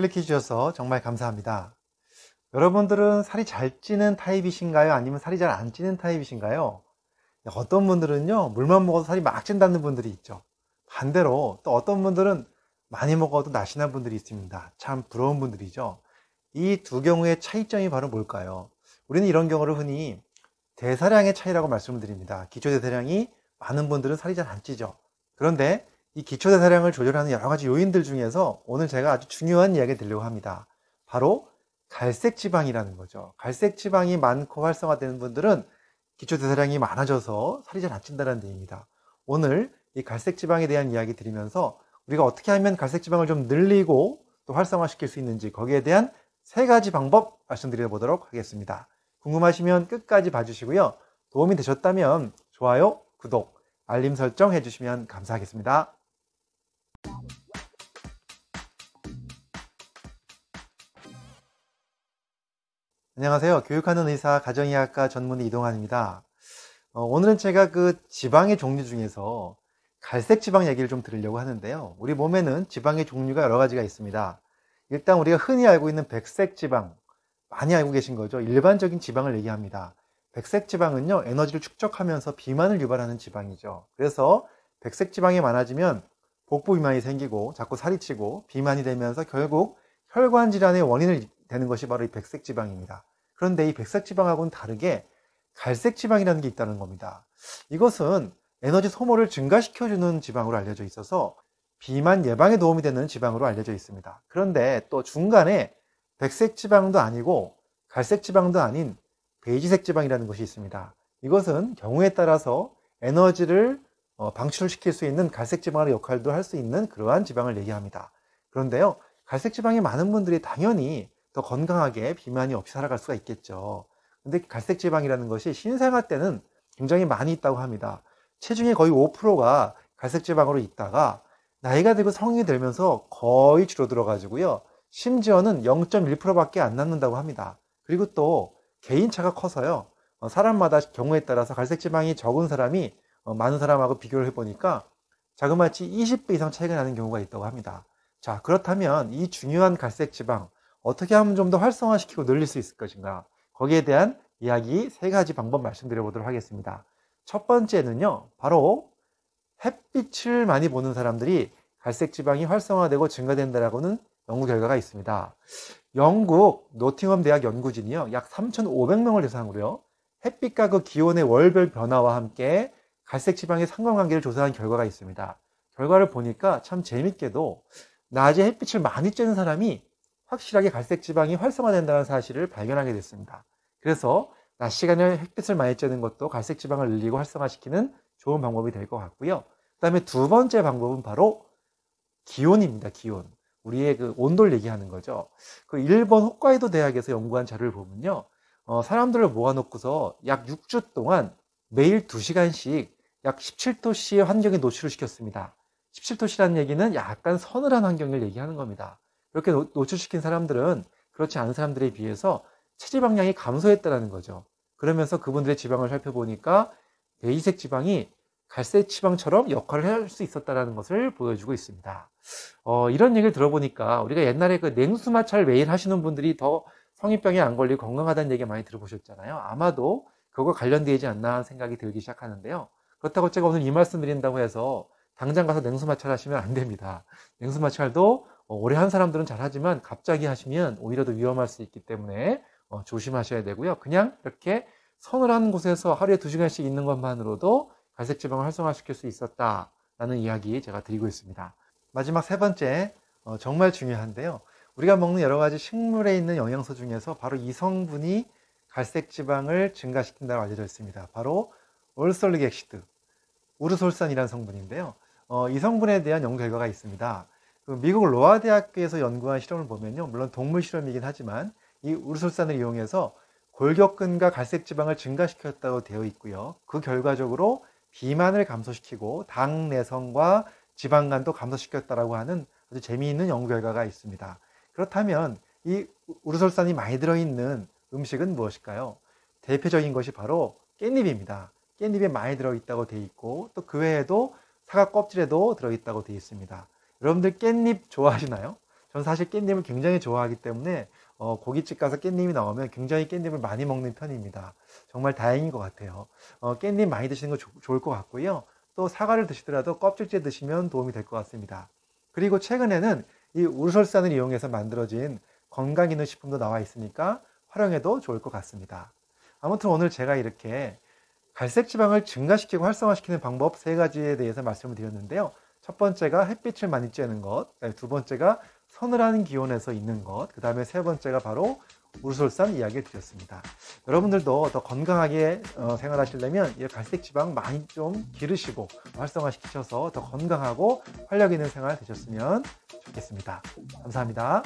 클릭해 주셔서 정말 감사합니다. 여러분들은 살이 잘 찌는 타입이신가요? 아니면 살이 잘 안 찌는 타입이신가요? 어떤 분들은요, 물만 먹어도 살이 막 찐다는 분들이 있죠. 반대로 또 어떤 분들은 많이 먹어도 나시는 분들이 있습니다. 참 부러운 분들이죠. 이 두 경우의 차이점이 바로 뭘까요? 우리는 이런 경우를 흔히 대사량의 차이라고 말씀을 드립니다. 기초 대사량이 많은 분들은 살이 잘 안 찌죠. 그런데 이 기초대 사량을 조절하는 여러 가지 요인들 중에서 오늘 제가 아주 중요한 이야기 드리려고 합니다. 바로 갈색 지방이라는 거죠. 갈색 지방이 많고 활성화되는 분들은 기초대 사량이 많아져서 살이 잘 안 찐다는 얘기입니다. 오늘 이 갈색 지방에 대한 이야기 드리면서 우리가 어떻게 하면 갈색 지방을 좀 늘리고 또 활성화시킬 수 있는지 거기에 대한 세 가지 방법 말씀드려 보도록 하겠습니다. 궁금하시면 끝까지 봐주시고요. 도움이 되셨다면 좋아요, 구독, 알림 설정 해주시면 감사하겠습니다. 안녕하세요. 교육하는 의사 가정의학과 전문의 이동환입니다. 어, 오늘은 제가 그 지방의 종류 중에서 갈색 지방 얘기를 좀 들으려고 하는데요. 우리 몸에는 지방의 종류가 여러 가지가 있습니다. 일단 우리가 흔히 알고 있는 백색 지방 많이 알고 계신 거죠. 일반적인 지방을 얘기합니다. 백색 지방은요, 에너지를 축적하면서 비만을 유발하는 지방이죠. 그래서 백색 지방이 많아지면 복부 비만이 생기고 자꾸 살이 찌고 비만이 되면서 결국 혈관 질환의 원인을 되는 것이 바로 이 백색 지방입니다. 그런데 이 백색 지방하고는 다르게 갈색 지방이라는 게 있다는 겁니다. 이것은 에너지 소모를 증가시켜주는 지방으로 알려져 있어서 비만 예방에 도움이 되는 지방으로 알려져 있습니다. 그런데 또 중간에 백색 지방도 아니고 갈색 지방도 아닌 베이지색 지방이라는 것이 있습니다. 이것은 경우에 따라서 에너지를 어, 방출시킬 수 있는 갈색 지방의 역할도 할 수 있는 그러한 지방을 얘기합니다. 그런데요, 갈색 지방이 많은 분들이 당연히 더 건강하게 비만이 없이 살아갈 수가 있겠죠. 근데 갈색 지방이라는 것이 신생아 때는 굉장히 많이 있다고 합니다. 체중의 거의 5%가 갈색 지방으로 있다가 나이가 들고 성인이 되면서 거의 줄어들어 가지고요. 심지어는 0.1%밖에 안 남는다고 합니다. 그리고 또 개인차가 커서요. 어, 사람마다 경우에 따라서 갈색 지방이 적은 사람이 어, 많은 사람하고 비교를 해보니까 자그마치 20배 이상 차이가 나는 경우가 있다고 합니다. 자, 그렇다면 이 중요한 갈색 지방, 어떻게 하면 좀 더 활성화시키고 늘릴 수 있을 것인가 거기에 대한 이야기 세 가지 방법 말씀드려 보도록 하겠습니다. 첫 번째는요, 바로 햇빛을 많이 보는 사람들이 갈색 지방이 활성화되고 증가된다라고는 연구 결과가 있습니다. 영국 노팅엄 대학 연구진이요, 약 3,500명을 대상으로요, 햇빛과 그 기온의 월별 변화와 함께 갈색 지방의 상관관계를 조사한 결과가 있습니다. 결과를 보니까 참 재밌게도 낮에 햇빛을 많이 쬐는 사람이 확실하게 갈색 지방이 활성화된다는 사실을 발견하게 됐습니다. 그래서 낮 시간에 햇빛을 많이 쬐는 것도 갈색 지방을 늘리고 활성화시키는 좋은 방법이 될 것 같고요. 그 다음에 두 번째 방법은 바로 기온입니다. 기온. 우리의 그온를 얘기하는 거죠. 그 일본 홋카이도 대학에서 연구한 자료를 보면요. 어, 사람들을 모아놓고서 약 6주 동안 매일 2시간씩 약 17도씨의 환경에 노출을 시켰습니다. 17도씨라는 얘기는 약간 서늘한 환경을 얘기하는 겁니다. 이렇게 노출시킨 사람들은 그렇지 않은 사람들에 비해서 체지방량이 감소했다는 거죠. 그러면서 그분들의 지방을 살펴보니까 베이색 지방이 갈색 지방처럼 역할을 할 수 있었다는 것을 보여주고 있습니다. 어, 이런 얘기를 들어보니까 우리가 옛날에 그 냉수 마찰 매일 하시는 분들이 더 성인병에 안 걸리고 건강하다는 얘기 많이 들어보셨잖아요. 아마도 그거 관련되지 않나 생각이 들기 시작하는데요. 그렇다고 제가 오늘 이 말씀 드린다고 해서 당장 가서 냉수 마찰 하시면 안 됩니다. 냉수 마찰도 어, 오래 한 사람들은 잘하지만 갑자기 하시면 오히려 더 위험할 수 있기 때문에 어, 조심하셔야 되고요. 그냥 이렇게 서늘한 곳에서 하루에 두시간씩 있는 것만으로도 갈색 지방을 활성화시킬 수 있었다라는 이야기 제가 드리고 있습니다. 마지막 세 번째, 어, 정말 중요한데요. 우리가 먹는 여러 가지 식물에 있는 영양소 중에서 바로 이 성분이 갈색 지방을 증가시킨다고 알려져 있습니다. 바로 올솔릭 액시드, 우르솔산이라는 성분인데요. 어, 이 성분에 대한 연구 결과가 있습니다. 미국 로아 대학교에서 연구한 실험을 보면요. 물론 동물 실험이긴 하지만 이우루솔산을 이용해서 골격근과 갈색 지방을 증가시켰다고 되어 있고요. 그 결과적으로 비만을 감소시키고 당 내성과 지방간도 감소시켰다라고 하는 아주 재미있는 연구 결과가 있습니다. 그렇다면 이우루솔산이 많이 들어있는 음식은 무엇일까요? 대표적인 것이 바로 깻잎입니다. 깻잎에 많이 들어있다고 되어 있고 또 그 외에도 사과 껍질에도 들어있다고 되어 있습니다. 여러분들 깻잎 좋아하시나요? 저는 사실 깻잎을 굉장히 좋아하기 때문에 어, 고깃집 가서 깻잎이 나오면 굉장히 깻잎을 많이 먹는 편입니다. 정말 다행인 것 같아요. 어, 깻잎 많이 드시는 거 조, 좋을 것 같고요. 또 사과를 드시더라도 껍질째 드시면 도움이 될 것 같습니다. 그리고 최근에는 이우르설산을 이용해서 만들어진 건강기능식품도 나와 있으니까 활용해도 좋을 것 같습니다. 아무튼 오늘 제가 이렇게 갈색 지방을 증가시키고 활성화시키는 방법 세 가지에 대해서 말씀을 드렸는데요. 첫 번째가 햇빛을 많이 쬐는 것, 네, 두 번째가 서늘한 기온에서 있는 것, 그 다음에 세 번째가 바로 우르솔산 이야기 를 드렸습니다. 여러분들도 더 건강하게 어, 생활하시려면 이 갈색 지방 많이 좀 기르시고 활성화시키셔서 더 건강하고 활력 있는 생활 되셨으면 좋겠습니다. 감사합니다.